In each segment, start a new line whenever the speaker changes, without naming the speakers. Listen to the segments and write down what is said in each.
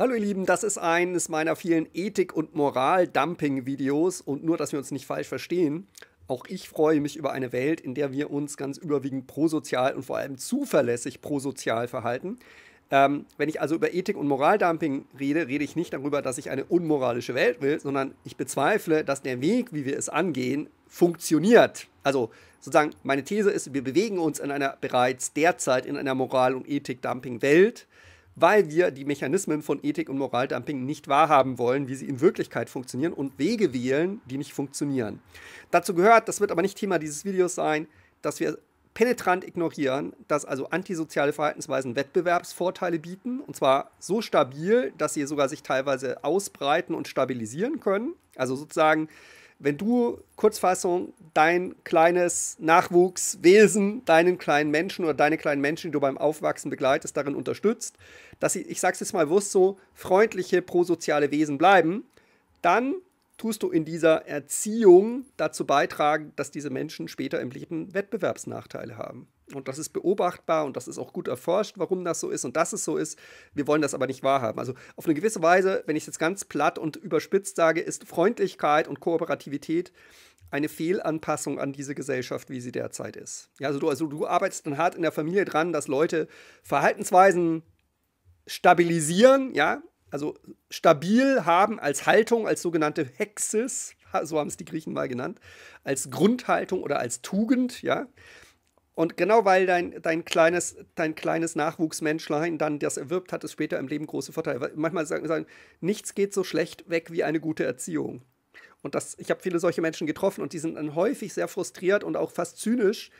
Hallo ihr Lieben, das ist eines meiner vielen Ethik- und Moral-Dumping-Videos und nur, dass wir uns nicht falsch verstehen, auch ich freue mich über eine Welt, in der wir uns ganz überwiegend prosozial und vor allem zuverlässig prosozial verhalten. Ähm, wenn ich also über Ethik- und Moraldumping rede, rede ich nicht darüber, dass ich eine unmoralische Welt will, sondern ich bezweifle, dass der Weg, wie wir es angehen, funktioniert. Also sozusagen, meine These ist, wir bewegen uns in einer bereits derzeit in einer Moral- und Ethik-Dumping-Welt weil wir die Mechanismen von Ethik und Moraldumping nicht wahrhaben wollen, wie sie in Wirklichkeit funktionieren und Wege wählen, die nicht funktionieren. Dazu gehört, das wird aber nicht Thema dieses Videos sein, dass wir penetrant ignorieren, dass also antisoziale Verhaltensweisen Wettbewerbsvorteile bieten, und zwar so stabil, dass sie sogar sich teilweise ausbreiten und stabilisieren können. Also sozusagen wenn du, Kurzfassung, dein kleines Nachwuchswesen, deinen kleinen Menschen oder deine kleinen Menschen, die du beim Aufwachsen begleitest, darin unterstützt, dass sie, ich sag's jetzt mal bewusst so, freundliche, prosoziale Wesen bleiben, dann tust du in dieser Erziehung dazu beitragen, dass diese Menschen später im Leben Wettbewerbsnachteile haben und das ist beobachtbar und das ist auch gut erforscht, warum das so ist und dass es so ist. Wir wollen das aber nicht wahrhaben. Also auf eine gewisse Weise, wenn ich es jetzt ganz platt und überspitzt sage, ist Freundlichkeit und Kooperativität eine Fehlanpassung an diese Gesellschaft, wie sie derzeit ist. Ja, also, du, also du arbeitest dann hart in der Familie dran, dass Leute Verhaltensweisen stabilisieren, ja, also stabil haben als Haltung, als sogenannte Hexis, so haben es die Griechen mal genannt, als Grundhaltung oder als Tugend, ja. Und genau weil dein, dein kleines, dein kleines Nachwuchsmenschlein dann das erwirbt, hat es später im Leben große Vorteile. Weil manchmal sagen, sagen, nichts geht so schlecht weg wie eine gute Erziehung. Und das, ich habe viele solche Menschen getroffen und die sind dann häufig sehr frustriert und auch fast zynisch,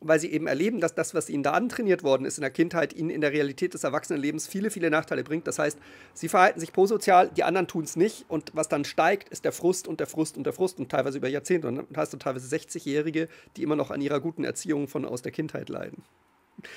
weil sie eben erleben, dass das, was ihnen da antrainiert worden ist in der Kindheit, ihnen in der Realität des Erwachsenenlebens viele, viele Nachteile bringt. Das heißt, sie verhalten sich prosozial, die anderen tun es nicht und was dann steigt, ist der Frust und der Frust und der Frust und teilweise über Jahrzehnte. Und dann hast du teilweise 60-Jährige, die immer noch an ihrer guten Erziehung von aus der Kindheit leiden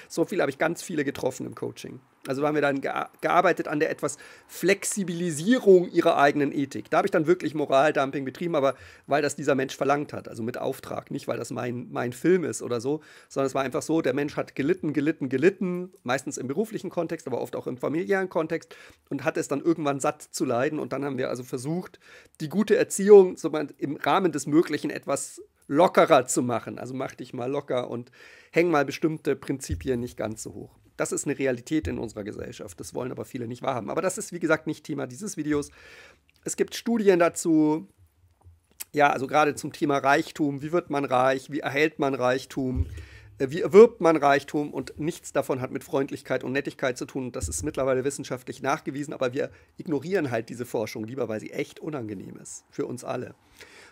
so viel habe ich ganz viele getroffen im Coaching. Also haben wir dann gearbeitet an der etwas Flexibilisierung ihrer eigenen Ethik. Da habe ich dann wirklich Moraldumping betrieben, aber weil das dieser Mensch verlangt hat, also mit Auftrag, nicht weil das mein, mein Film ist oder so, sondern es war einfach so, der Mensch hat gelitten, gelitten, gelitten, meistens im beruflichen Kontext, aber oft auch im familiären Kontext und hat es dann irgendwann satt zu leiden und dann haben wir also versucht, die gute Erziehung so im Rahmen des Möglichen etwas lockerer zu machen. Also mach dich mal locker und häng mal bestimmte Prinzipien nicht ganz so hoch. Das ist eine Realität in unserer Gesellschaft. Das wollen aber viele nicht wahrhaben. Aber das ist, wie gesagt, nicht Thema dieses Videos. Es gibt Studien dazu, ja, also gerade zum Thema Reichtum. Wie wird man reich? Wie erhält man Reichtum? Äh, wie erwirbt man Reichtum? Und nichts davon hat mit Freundlichkeit und Nettigkeit zu tun. Das ist mittlerweile wissenschaftlich nachgewiesen, aber wir ignorieren halt diese Forschung lieber, weil sie echt unangenehm ist für uns alle.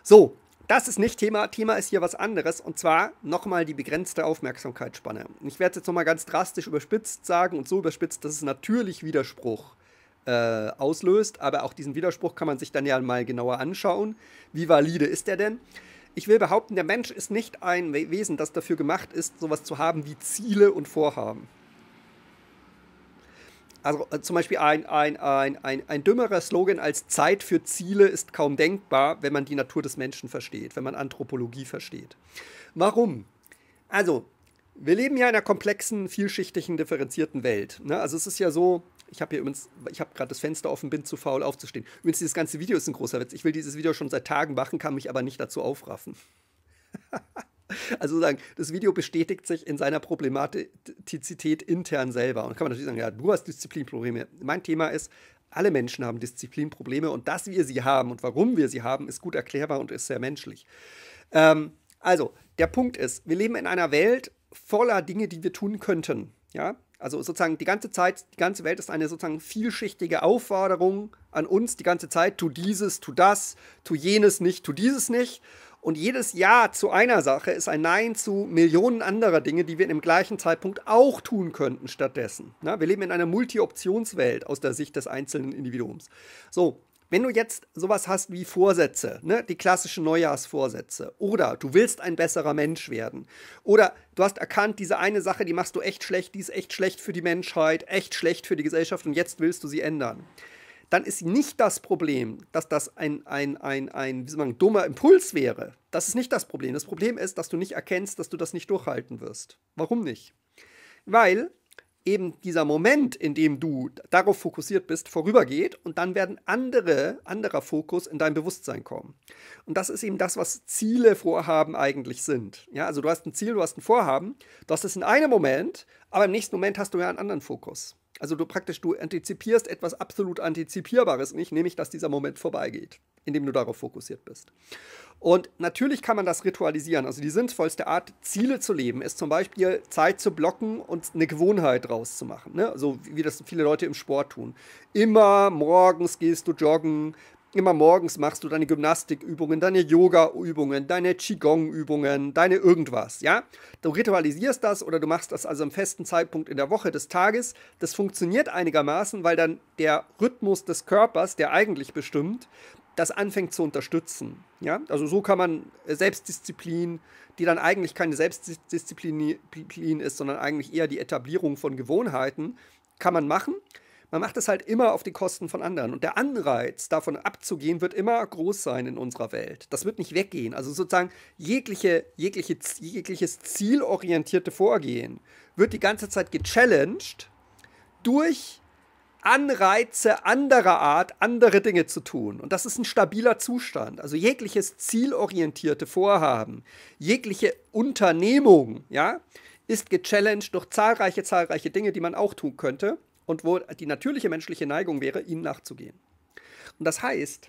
So, das ist nicht Thema. Thema ist hier was anderes. Und zwar nochmal die begrenzte Aufmerksamkeitsspanne. Ich werde es jetzt nochmal ganz drastisch überspitzt sagen und so überspitzt, dass es natürlich Widerspruch äh, auslöst. Aber auch diesen Widerspruch kann man sich dann ja mal genauer anschauen. Wie valide ist der denn? Ich will behaupten, der Mensch ist nicht ein Wesen, das dafür gemacht ist, sowas zu haben wie Ziele und Vorhaben also äh, zum Beispiel ein, ein, ein, ein, ein dümmerer Slogan als Zeit für Ziele ist kaum denkbar, wenn man die Natur des Menschen versteht, wenn man Anthropologie versteht. Warum? Also, wir leben ja in einer komplexen, vielschichtigen, differenzierten Welt. Ne? Also es ist ja so, ich habe hier übrigens, ich habe gerade das Fenster offen, bin zu faul aufzustehen. Übrigens, dieses ganze Video ist ein großer Witz. Ich will dieses Video schon seit Tagen machen, kann mich aber nicht dazu aufraffen. also sagen, das Video bestätigt sich in seiner Problematizität intern selber. Und kann man natürlich sagen, ja, du hast Disziplinprobleme. Mein Thema ist, alle Menschen haben Disziplinprobleme und dass wir sie haben und warum wir sie haben, ist gut erklärbar und ist sehr menschlich. Ähm, also, der Punkt ist, wir leben in einer Welt voller Dinge, die wir tun könnten. Ja, also sozusagen die ganze Zeit, die ganze Welt ist eine sozusagen vielschichtige Aufforderung an uns die ganze Zeit, tu dieses, tu das, tu jenes nicht, tu dieses nicht. Und jedes Ja zu einer Sache ist ein Nein zu Millionen anderer Dinge, die wir im gleichen Zeitpunkt auch tun könnten stattdessen. Na, wir leben in einer Multi-Optionswelt aus der Sicht des einzelnen Individuums. So, wenn du jetzt sowas hast wie Vorsätze, ne, die klassischen Neujahrsvorsätze, oder du willst ein besserer Mensch werden, oder du hast erkannt, diese eine Sache, die machst du echt schlecht, die ist echt schlecht für die Menschheit, echt schlecht für die Gesellschaft und jetzt willst du sie ändern dann ist nicht das Problem, dass das ein, ein, ein, ein wie soll man, dummer Impuls wäre. Das ist nicht das Problem. Das Problem ist, dass du nicht erkennst, dass du das nicht durchhalten wirst. Warum nicht? Weil eben dieser Moment, in dem du darauf fokussiert bist, vorübergeht und dann werden andere, anderer Fokus in dein Bewusstsein kommen. Und das ist eben das, was Ziele, Vorhaben eigentlich sind. Ja, also du hast ein Ziel, du hast ein Vorhaben, du hast es in einem Moment, aber im nächsten Moment hast du ja einen anderen Fokus. Also du praktisch, du antizipierst etwas absolut Antizipierbares nicht, nämlich dass dieser Moment vorbeigeht, indem du darauf fokussiert bist. Und natürlich kann man das ritualisieren. Also die sinnvollste Art, Ziele zu leben, ist zum Beispiel Zeit zu blocken und eine Gewohnheit draus zu machen. Ne? So wie das viele Leute im Sport tun. Immer morgens gehst du joggen, Immer morgens machst du deine Gymnastikübungen, deine Yoga-Übungen, deine Qigong-Übungen, deine irgendwas, ja? Du ritualisierst das oder du machst das also am festen Zeitpunkt in der Woche des Tages. Das funktioniert einigermaßen, weil dann der Rhythmus des Körpers, der eigentlich bestimmt, das anfängt zu unterstützen. Ja? Also so kann man äh, Selbstdisziplin, die dann eigentlich keine Selbstdisziplin ist, sondern eigentlich eher die Etablierung von Gewohnheiten, kann man machen. Man macht es halt immer auf die Kosten von anderen. Und der Anreiz, davon abzugehen, wird immer groß sein in unserer Welt. Das wird nicht weggehen. Also sozusagen jegliche, jegliche, jegliches zielorientierte Vorgehen wird die ganze Zeit gechallenged durch Anreize anderer Art, andere Dinge zu tun. Und das ist ein stabiler Zustand. Also jegliches zielorientierte Vorhaben, jegliche Unternehmung, ja, ist gechallenged durch zahlreiche, zahlreiche Dinge, die man auch tun könnte und wo die natürliche menschliche Neigung wäre, ihnen nachzugehen. Und das heißt,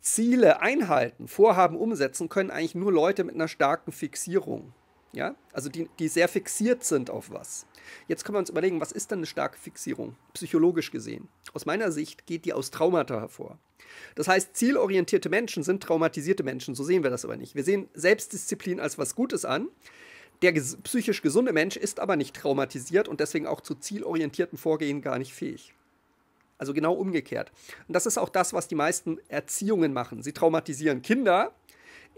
Ziele einhalten, Vorhaben umsetzen können eigentlich nur Leute mit einer starken Fixierung. Ja? Also die, die sehr fixiert sind auf was. Jetzt können wir uns überlegen, was ist denn eine starke Fixierung, psychologisch gesehen? Aus meiner Sicht geht die aus Traumata hervor. Das heißt, zielorientierte Menschen sind traumatisierte Menschen, so sehen wir das aber nicht. Wir sehen Selbstdisziplin als was Gutes an, der ges psychisch gesunde Mensch ist aber nicht traumatisiert und deswegen auch zu zielorientierten Vorgehen gar nicht fähig. Also genau umgekehrt. Und das ist auch das, was die meisten Erziehungen machen. Sie traumatisieren Kinder,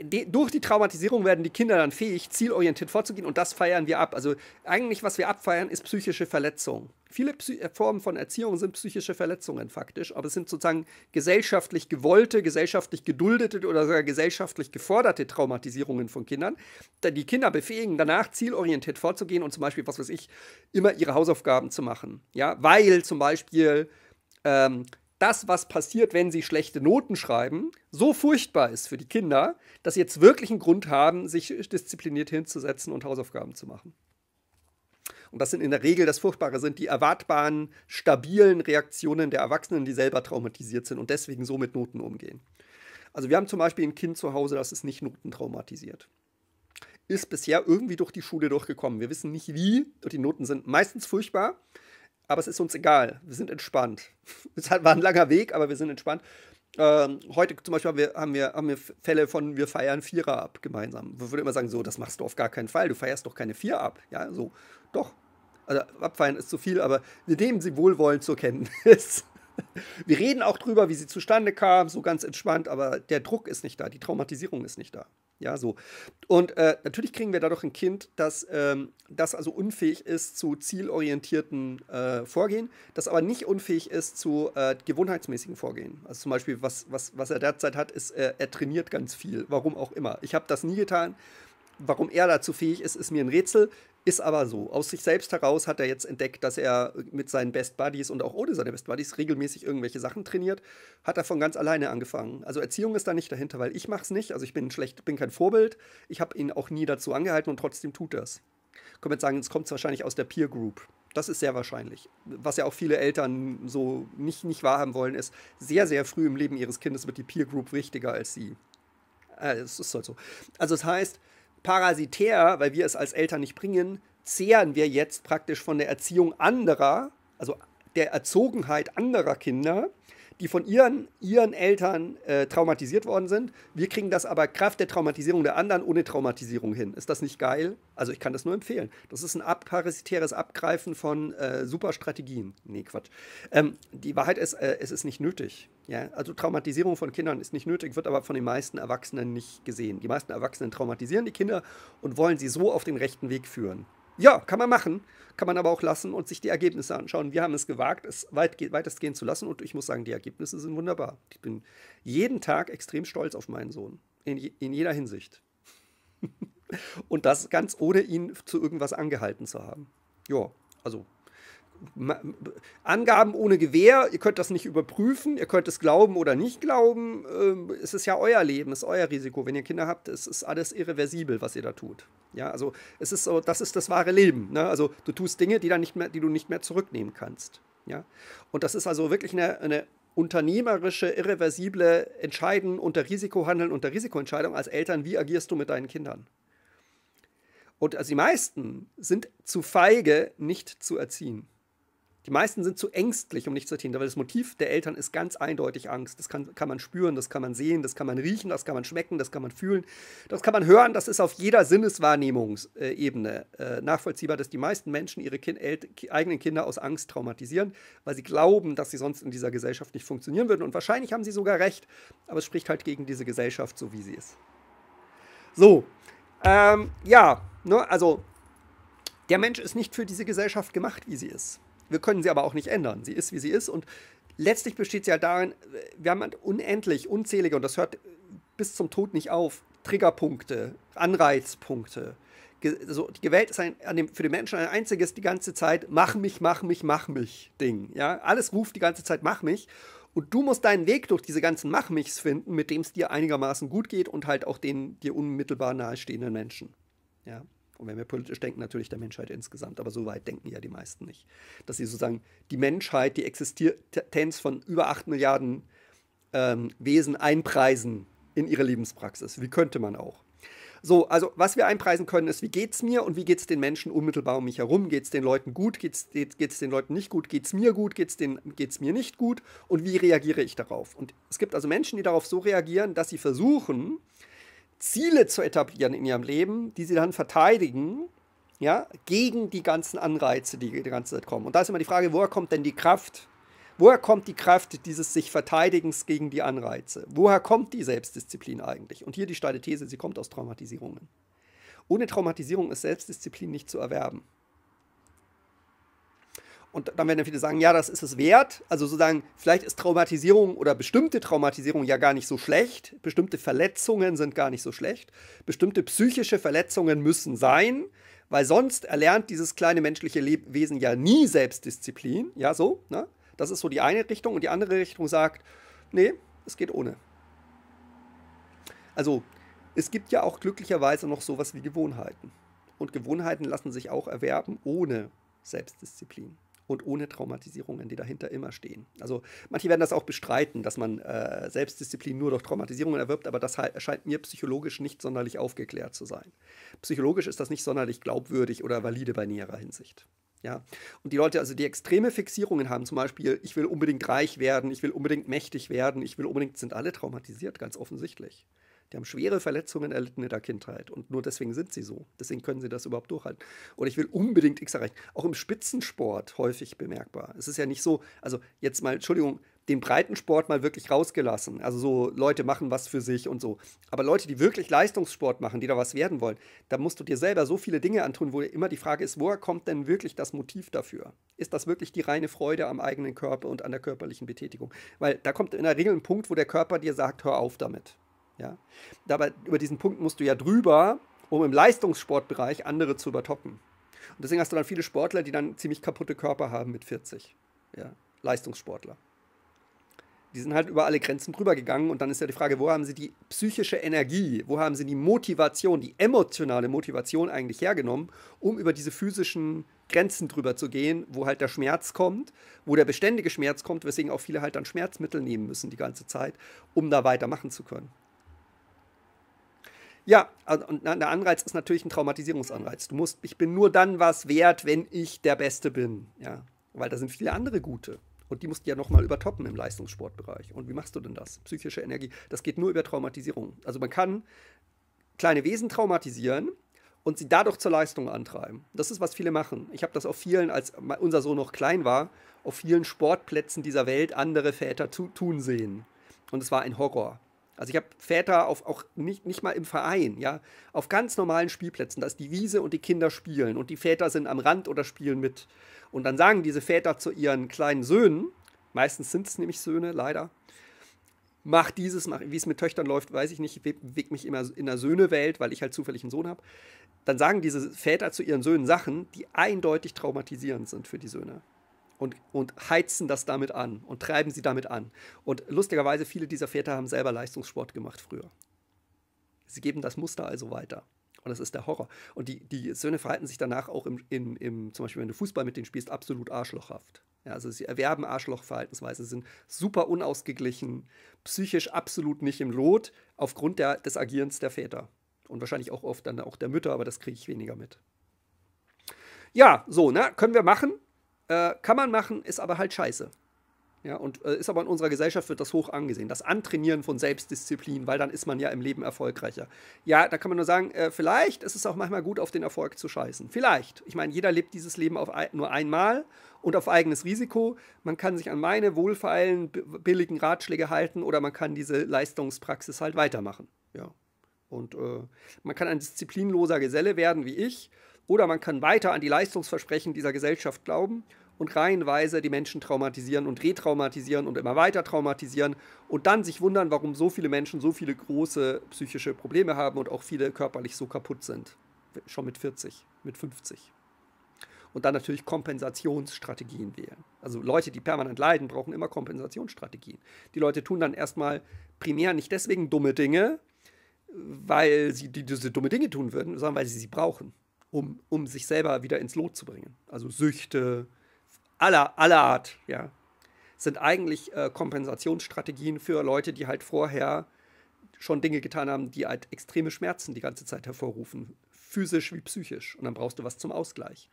De durch die Traumatisierung werden die Kinder dann fähig, zielorientiert vorzugehen und das feiern wir ab. Also eigentlich, was wir abfeiern, ist psychische Verletzung. Viele Psy äh, Formen von Erziehung sind psychische Verletzungen faktisch, aber es sind sozusagen gesellschaftlich gewollte, gesellschaftlich geduldete oder sogar gesellschaftlich geforderte Traumatisierungen von Kindern. Die Kinder befähigen danach, zielorientiert vorzugehen und zum Beispiel, was weiß ich, immer ihre Hausaufgaben zu machen. Ja, weil zum Beispiel ähm, das, was passiert, wenn sie schlechte Noten schreiben, so furchtbar ist für die Kinder, dass sie jetzt wirklich einen Grund haben, sich diszipliniert hinzusetzen und Hausaufgaben zu machen. Und das sind in der Regel das Furchtbare, sind die erwartbaren, stabilen Reaktionen der Erwachsenen, die selber traumatisiert sind und deswegen so mit Noten umgehen. Also wir haben zum Beispiel ein Kind zu Hause, das ist nicht notentraumatisiert. Ist bisher irgendwie durch die Schule durchgekommen. Wir wissen nicht wie. Und die Noten sind meistens furchtbar aber es ist uns egal. Wir sind entspannt. Es war ein langer Weg, aber wir sind entspannt. Ähm, heute zum Beispiel haben wir, haben, wir, haben wir Fälle von, wir feiern Vierer ab gemeinsam. Wir würde immer sagen, so, das machst du auf gar keinen Fall. Du feierst doch keine Vier ab. Ja, so, doch. Also, abfeiern ist zu viel, aber wir nehmen sie wohlwollend zur Kenntnis. wir reden auch drüber, wie sie zustande kam, so ganz entspannt, aber der Druck ist nicht da, die Traumatisierung ist nicht da. Ja, so. Und äh, natürlich kriegen wir dadurch ein Kind, das, ähm, das also unfähig ist zu zielorientierten äh, Vorgehen, das aber nicht unfähig ist zu äh, gewohnheitsmäßigen Vorgehen. Also zum Beispiel, was, was, was er derzeit hat, ist, äh, er trainiert ganz viel, warum auch immer. Ich habe das nie getan. Warum er dazu fähig ist, ist mir ein Rätsel, ist aber so. Aus sich selbst heraus hat er jetzt entdeckt, dass er mit seinen Best Buddies und auch ohne seine Best Buddies regelmäßig irgendwelche Sachen trainiert. Hat er von ganz alleine angefangen. Also Erziehung ist da nicht dahinter, weil ich mache es nicht. Also ich bin schlecht, bin kein Vorbild. Ich habe ihn auch nie dazu angehalten und trotzdem tut das. Kann jetzt sagen, es kommt wahrscheinlich aus der Peer Group. Das ist sehr wahrscheinlich. Was ja auch viele Eltern so nicht, nicht wahrhaben wollen, ist, sehr, sehr früh im Leben ihres Kindes wird die Peer Group wichtiger als sie. Äh, es ist halt so. Also es das heißt, parasitär, weil wir es als Eltern nicht bringen, zehren wir jetzt praktisch von der Erziehung anderer, also der Erzogenheit anderer Kinder die von ihren, ihren Eltern äh, traumatisiert worden sind. Wir kriegen das aber Kraft der Traumatisierung der anderen ohne Traumatisierung hin. Ist das nicht geil? Also ich kann das nur empfehlen. Das ist ein parasitäres Abgreifen von äh, super Strategien. Nee, Quatsch. Ähm, die Wahrheit ist, äh, es ist nicht nötig. Ja? Also Traumatisierung von Kindern ist nicht nötig, wird aber von den meisten Erwachsenen nicht gesehen. Die meisten Erwachsenen traumatisieren die Kinder und wollen sie so auf den rechten Weg führen. Ja, kann man machen, kann man aber auch lassen und sich die Ergebnisse anschauen. Wir haben es gewagt, es weitge weitestgehend zu lassen und ich muss sagen, die Ergebnisse sind wunderbar. Ich bin jeden Tag extrem stolz auf meinen Sohn, in, in jeder Hinsicht. und das ganz ohne ihn zu irgendwas angehalten zu haben. Ja, also Angaben ohne Gewähr, ihr könnt das nicht überprüfen, ihr könnt es glauben oder nicht glauben. Ähm, es ist ja euer Leben, es ist euer Risiko. Wenn ihr Kinder habt, es ist alles irreversibel, was ihr da tut. Ja, also es ist so, das ist das wahre Leben. Ne? Also du tust Dinge, die, dann nicht mehr, die du nicht mehr zurücknehmen kannst. Ja? Und das ist also wirklich eine, eine unternehmerische, irreversible Entscheidung unter Risikohandeln, unter Risikoentscheidung als Eltern, wie agierst du mit deinen Kindern? Und also die meisten sind zu feige, nicht zu erziehen. Die meisten sind zu ängstlich, um nichts zu tun, weil das Motiv der Eltern ist ganz eindeutig Angst. Das kann, kann man spüren, das kann man sehen, das kann man riechen, das kann man schmecken, das kann man fühlen, das kann man hören. Das ist auf jeder Sinneswahrnehmungsebene äh, nachvollziehbar, dass die meisten Menschen ihre kind, El eigenen Kinder aus Angst traumatisieren, weil sie glauben, dass sie sonst in dieser Gesellschaft nicht funktionieren würden. Und wahrscheinlich haben sie sogar recht, aber es spricht halt gegen diese Gesellschaft, so wie sie ist. So, ähm, ja, ne, also der Mensch ist nicht für diese Gesellschaft gemacht, wie sie ist. Wir können sie aber auch nicht ändern. Sie ist, wie sie ist. Und letztlich besteht sie ja halt darin, wir haben halt unendlich, unzählige, und das hört bis zum Tod nicht auf, Triggerpunkte, Anreizpunkte. Also die Welt ist ein, dem, für den Menschen ein einziges die ganze Zeit, mach mich, mach mich, mach mich Ding. Ja? Alles ruft die ganze Zeit, mach mich. Und du musst deinen Weg durch diese ganzen Mach michs finden, mit dem es dir einigermaßen gut geht und halt auch den dir unmittelbar nahestehenden Menschen. Ja. Und wenn wir politisch denken, natürlich der Menschheit insgesamt. Aber so weit denken ja die meisten nicht. Dass sie sozusagen die Menschheit, die Existenz von über 8 Milliarden ähm, Wesen einpreisen in ihre Lebenspraxis. Wie könnte man auch? So, also was wir einpreisen können, ist, wie geht es mir und wie geht es den Menschen unmittelbar um mich herum? Geht es den Leuten gut? Geht es den Leuten nicht gut? Geht es mir gut? Geht es mir nicht gut? Und wie reagiere ich darauf? Und es gibt also Menschen, die darauf so reagieren, dass sie versuchen, Ziele zu etablieren in ihrem Leben, die sie dann verteidigen, ja, gegen die ganzen Anreize, die die ganze Zeit kommen. Und da ist immer die Frage, woher kommt denn die Kraft? Woher kommt die Kraft dieses sich Verteidigens gegen die Anreize? Woher kommt die Selbstdisziplin eigentlich? Und hier die steile These, sie kommt aus Traumatisierungen. Ohne Traumatisierung ist Selbstdisziplin nicht zu erwerben. Und dann werden viele sagen, ja, das ist es wert. Also sozusagen, vielleicht ist Traumatisierung oder bestimmte Traumatisierung ja gar nicht so schlecht. Bestimmte Verletzungen sind gar nicht so schlecht. Bestimmte psychische Verletzungen müssen sein, weil sonst erlernt dieses kleine menschliche Wesen ja nie Selbstdisziplin. Ja, so. Ne? Das ist so die eine Richtung. Und die andere Richtung sagt, nee, es geht ohne. Also, es gibt ja auch glücklicherweise noch sowas wie Gewohnheiten. Und Gewohnheiten lassen sich auch erwerben ohne Selbstdisziplin und ohne Traumatisierungen, die dahinter immer stehen. Also manche werden das auch bestreiten, dass man äh, Selbstdisziplin nur durch Traumatisierungen erwirbt, aber das erscheint mir psychologisch nicht sonderlich aufgeklärt zu sein. Psychologisch ist das nicht sonderlich glaubwürdig oder valide bei näherer Hinsicht. Ja. Und die Leute, also die extreme Fixierungen haben, zum Beispiel, ich will unbedingt reich werden, ich will unbedingt mächtig werden, ich will unbedingt, sind alle traumatisiert, ganz offensichtlich. Die haben schwere Verletzungen erlitten in der Kindheit und nur deswegen sind sie so. Deswegen können sie das überhaupt durchhalten. Oder ich will unbedingt X erreichen. Auch im Spitzensport häufig bemerkbar. Es ist ja nicht so, also jetzt mal, Entschuldigung, den Breitensport mal wirklich rausgelassen. Also so Leute machen was für sich und so. Aber Leute, die wirklich Leistungssport machen, die da was werden wollen, da musst du dir selber so viele Dinge antun, wo immer die Frage ist, woher kommt denn wirklich das Motiv dafür? Ist das wirklich die reine Freude am eigenen Körper und an der körperlichen Betätigung? Weil da kommt in der Regel ein Punkt, wo der Körper dir sagt, hör auf damit. Ja? Dabei, über diesen Punkt musst du ja drüber, um im Leistungssportbereich andere zu übertoppen. Und deswegen hast du dann viele Sportler, die dann ziemlich kaputte Körper haben mit 40. Ja? Leistungssportler. Die sind halt über alle Grenzen drüber gegangen und dann ist ja die Frage, wo haben sie die psychische Energie, wo haben sie die Motivation, die emotionale Motivation eigentlich hergenommen, um über diese physischen Grenzen drüber zu gehen, wo halt der Schmerz kommt, wo der beständige Schmerz kommt, weswegen auch viele halt dann Schmerzmittel nehmen müssen die ganze Zeit, um da weitermachen zu können. Ja, also, und der Anreiz ist natürlich ein Traumatisierungsanreiz. Du musst, ich bin nur dann was wert, wenn ich der Beste bin. Ja, weil da sind viele andere Gute. Und die musst du ja nochmal übertoppen im Leistungssportbereich. Und wie machst du denn das? Psychische Energie, das geht nur über Traumatisierung. Also man kann kleine Wesen traumatisieren und sie dadurch zur Leistung antreiben. Das ist, was viele machen. Ich habe das auf vielen, als unser Sohn noch klein war, auf vielen Sportplätzen dieser Welt andere Väter zu, tun sehen. Und es war ein Horror. Also ich habe Väter auf, auch nicht, nicht mal im Verein, ja, auf ganz normalen Spielplätzen, da ist die Wiese und die Kinder spielen und die Väter sind am Rand oder spielen mit. Und dann sagen diese Väter zu ihren kleinen Söhnen, meistens sind es nämlich Söhne, leider, mach dieses, mach, wie es mit Töchtern läuft, weiß ich nicht, ich bewege mich immer in der Söhnewelt, weil ich halt zufällig einen Sohn habe. Dann sagen diese Väter zu ihren Söhnen Sachen, die eindeutig traumatisierend sind für die Söhne und, und heizen das damit an und treiben sie damit an. Und lustigerweise, viele dieser Väter haben selber Leistungssport gemacht früher. Sie geben das Muster also weiter. Und das ist der Horror. Und die, die Söhne verhalten sich danach auch im, im, im, zum Beispiel, wenn du Fußball mit denen spielst, absolut arschlochhaft. Ja, also sie erwerben Arschlochverhaltensweisen, sind super unausgeglichen, psychisch absolut nicht im Lot, aufgrund der, des Agierens der Väter. Und wahrscheinlich auch oft dann auch der Mütter, aber das kriege ich weniger mit. Ja, so, ne, können wir machen. Äh, kann man machen, ist aber halt scheiße. Ja, und äh, ist aber in unserer Gesellschaft wird das hoch angesehen. Das Antrainieren von Selbstdisziplin, weil dann ist man ja im Leben erfolgreicher. Ja, da kann man nur sagen, äh, vielleicht ist es auch manchmal gut, auf den Erfolg zu scheißen. Vielleicht. Ich meine, jeder lebt dieses Leben auf ein, nur einmal und auf eigenes Risiko. Man kann sich an meine wohlfeilen, billigen Ratschläge halten oder man kann diese Leistungspraxis halt weitermachen. Ja. Und äh, man kann ein disziplinloser Geselle werden wie ich oder man kann weiter an die Leistungsversprechen dieser Gesellschaft glauben und reihenweise die Menschen traumatisieren und retraumatisieren und immer weiter traumatisieren und dann sich wundern, warum so viele Menschen so viele große psychische Probleme haben und auch viele körperlich so kaputt sind. Schon mit 40, mit 50. Und dann natürlich Kompensationsstrategien wählen. Also Leute, die permanent leiden, brauchen immer Kompensationsstrategien. Die Leute tun dann erstmal primär nicht deswegen dumme Dinge, weil sie diese dumme Dinge tun würden, sondern weil sie sie brauchen um, um sich selber wieder ins Lot zu bringen. Also Süchte aller, aller Art, ja, sind eigentlich äh, Kompensationsstrategien für Leute, die halt vorher schon Dinge getan haben, die halt extreme Schmerzen die ganze Zeit hervorrufen, physisch wie psychisch. Und dann brauchst du was zum Ausgleich.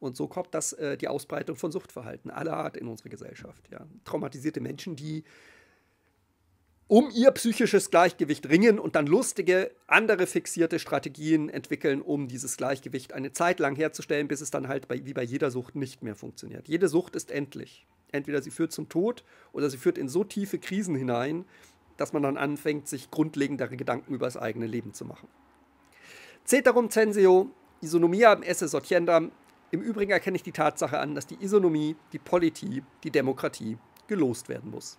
Und so kommt das, äh, die Ausbreitung von Suchtverhalten aller Art in unsere Gesellschaft. Ja. Traumatisierte Menschen, die um ihr psychisches Gleichgewicht ringen und dann lustige, andere fixierte Strategien entwickeln, um dieses Gleichgewicht eine Zeit lang herzustellen, bis es dann halt bei, wie bei jeder Sucht nicht mehr funktioniert. Jede Sucht ist endlich. Entweder sie führt zum Tod oder sie führt in so tiefe Krisen hinein, dass man dann anfängt, sich grundlegendere Gedanken über das eigene Leben zu machen. Ceterum censeo, Isonomiam esse sortiendam. Im Übrigen erkenne ich die Tatsache an, dass die Isonomie, die Politik, die Demokratie gelost werden muss.